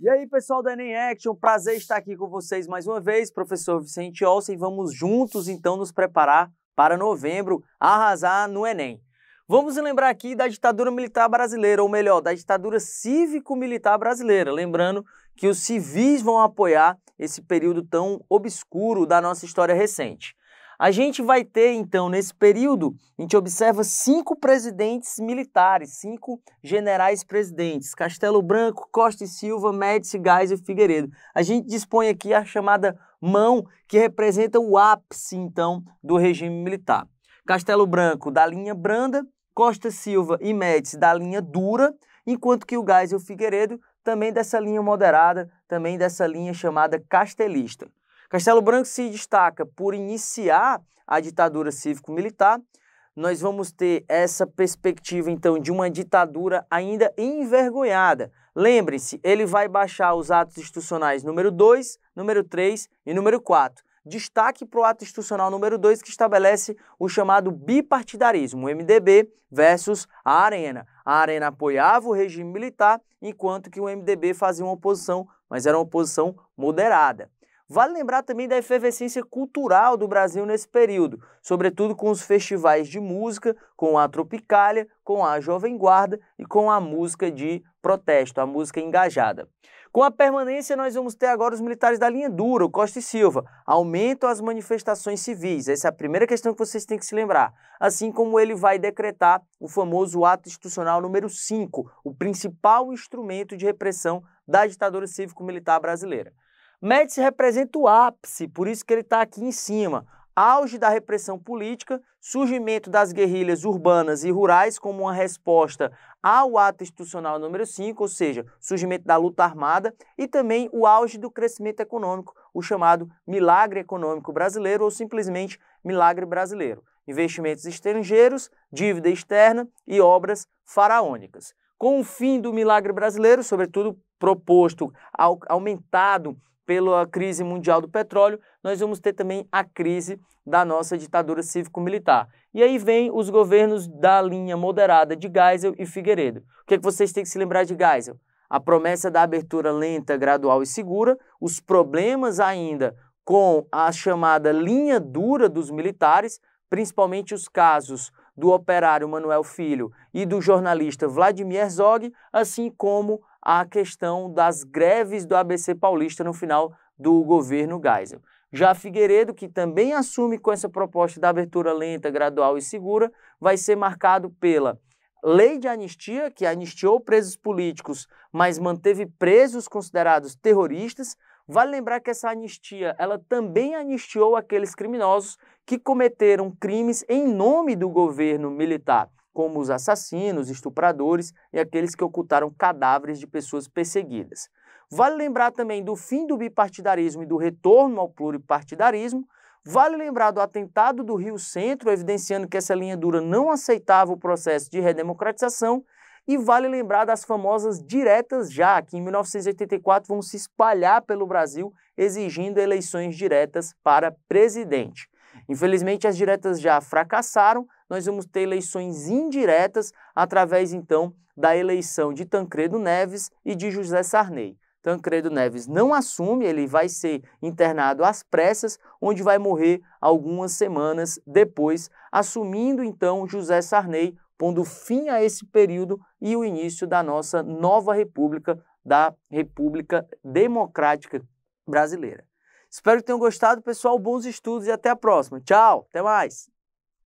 E aí, pessoal da Enem Action, prazer estar aqui com vocês mais uma vez, professor Vicente Olsen. Vamos juntos então nos preparar para novembro arrasar no Enem. Vamos lembrar aqui da ditadura militar brasileira, ou melhor, da ditadura cívico-militar brasileira. Lembrando que os civis vão apoiar esse período tão obscuro da nossa história recente. A gente vai ter, então, nesse período, a gente observa cinco presidentes militares, cinco generais presidentes: Castelo Branco, Costa e Silva, Médici, Gás e Figueiredo. A gente dispõe aqui a chamada mão, que representa o ápice, então, do regime militar. Castelo Branco da linha branda, Costa Silva e Médici da linha dura, enquanto que o Gás e o Figueiredo também dessa linha moderada, também dessa linha chamada castelista. Castelo Branco se destaca por iniciar a ditadura cívico-militar. Nós vamos ter essa perspectiva, então, de uma ditadura ainda envergonhada. lembre se ele vai baixar os atos institucionais número 2, número 3 e número 4. Destaque para o ato institucional número 2, que estabelece o chamado bipartidarismo, o MDB versus a Arena. A Arena apoiava o regime militar, enquanto que o MDB fazia uma oposição, mas era uma oposição moderada. Vale lembrar também da efervescência cultural do Brasil nesse período, sobretudo com os festivais de música, com a Tropicália, com a Jovem Guarda e com a música de protesto, a música engajada. Com a permanência, nós vamos ter agora os militares da linha dura, o Costa e Silva. Aumentam as manifestações civis. Essa é a primeira questão que vocês têm que se lembrar. Assim como ele vai decretar o famoso ato institucional número 5, o principal instrumento de repressão da ditadura cívico-militar brasileira. Médici representa o ápice, por isso que ele está aqui em cima. Auge da repressão política, surgimento das guerrilhas urbanas e rurais como uma resposta ao ato institucional número 5, ou seja, surgimento da luta armada, e também o auge do crescimento econômico, o chamado milagre econômico brasileiro ou simplesmente milagre brasileiro. Investimentos estrangeiros, dívida externa e obras faraônicas. Com o fim do milagre brasileiro, sobretudo proposto, aumentado pela crise mundial do petróleo, nós vamos ter também a crise da nossa ditadura cívico-militar. E aí vem os governos da linha moderada de Geisel e Figueiredo. O que, é que vocês têm que se lembrar de Geisel? A promessa da abertura lenta, gradual e segura, os problemas ainda com a chamada linha dura dos militares, principalmente os casos do operário Manuel Filho e do jornalista Vladimir Zog, assim como a questão das greves do ABC Paulista no final do governo Geisel. Já Figueiredo, que também assume com essa proposta da abertura lenta, gradual e segura, vai ser marcado pela lei de anistia, que anistiou presos políticos, mas manteve presos considerados terroristas. Vale lembrar que essa anistia, ela também anistiou aqueles criminosos que cometeram crimes em nome do governo militar como os assassinos, estupradores e aqueles que ocultaram cadáveres de pessoas perseguidas. Vale lembrar também do fim do bipartidarismo e do retorno ao pluripartidarismo. Vale lembrar do atentado do Rio Centro, evidenciando que essa linha dura não aceitava o processo de redemocratização. E vale lembrar das famosas diretas já, que em 1984 vão se espalhar pelo Brasil, exigindo eleições diretas para presidente. Infelizmente, as diretas já fracassaram, nós vamos ter eleições indiretas através, então, da eleição de Tancredo Neves e de José Sarney. Tancredo Neves não assume, ele vai ser internado às pressas, onde vai morrer algumas semanas depois, assumindo então José Sarney, pondo fim a esse período e o início da nossa nova república, da República Democrática Brasileira. Espero que tenham gostado, pessoal. Bons estudos e até a próxima. Tchau, até mais.